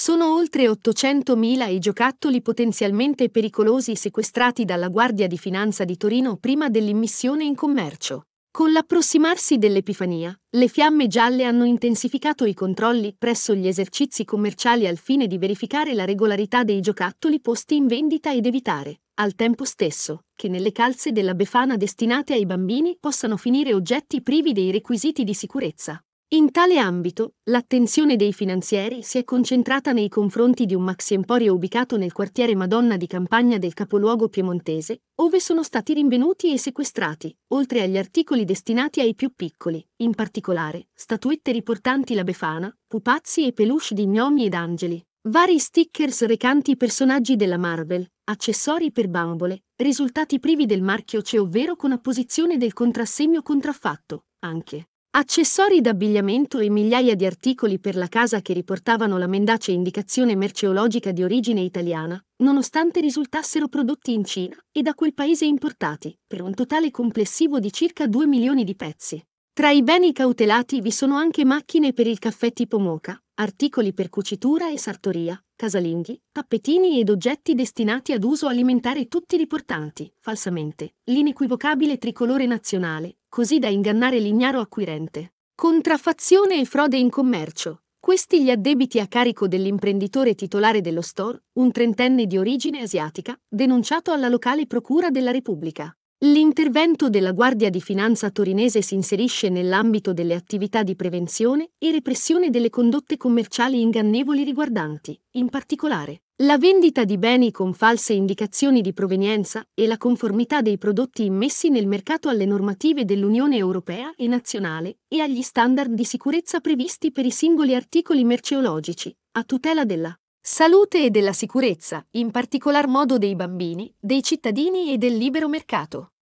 Sono oltre 800.000 i giocattoli potenzialmente pericolosi sequestrati dalla Guardia di Finanza di Torino prima dell'immissione in commercio. Con l'approssimarsi dell'Epifania, le fiamme gialle hanno intensificato i controlli presso gli esercizi commerciali al fine di verificare la regolarità dei giocattoli posti in vendita ed evitare, al tempo stesso, che nelle calze della Befana destinate ai bambini possano finire oggetti privi dei requisiti di sicurezza. In tale ambito, l'attenzione dei finanzieri si è concentrata nei confronti di un maxi emporio ubicato nel quartiere Madonna di Campagna del capoluogo piemontese, ove sono stati rinvenuti e sequestrati, oltre agli articoli destinati ai più piccoli, in particolare, statuette riportanti la Befana, pupazzi e peluche di gnomi ed angeli, vari stickers recanti personaggi della Marvel, accessori per bambole, risultati privi del marchio C ovvero con apposizione del contrassegno contraffatto, anche Accessori d'abbigliamento e migliaia di articoli per la casa che riportavano la mendace indicazione merceologica di origine italiana, nonostante risultassero prodotti in Cina e da quel paese importati, per un totale complessivo di circa 2 milioni di pezzi. Tra i beni cautelati vi sono anche macchine per il caffè tipo moca, articoli per cucitura e sartoria, casalinghi, tappetini ed oggetti destinati ad uso alimentare tutti riportanti, falsamente, l'inequivocabile tricolore nazionale, così da ingannare l'ignaro acquirente. Contraffazione e frode in commercio. Questi gli addebiti a carico dell'imprenditore titolare dello store, un trentenne di origine asiatica, denunciato alla locale Procura della Repubblica. L'intervento della Guardia di Finanza torinese si inserisce nell'ambito delle attività di prevenzione e repressione delle condotte commerciali ingannevoli riguardanti, in particolare, la vendita di beni con false indicazioni di provenienza e la conformità dei prodotti immessi nel mercato alle normative dell'Unione Europea e nazionale e agli standard di sicurezza previsti per i singoli articoli merceologici, a tutela della Salute e della sicurezza, in particolar modo dei bambini, dei cittadini e del libero mercato.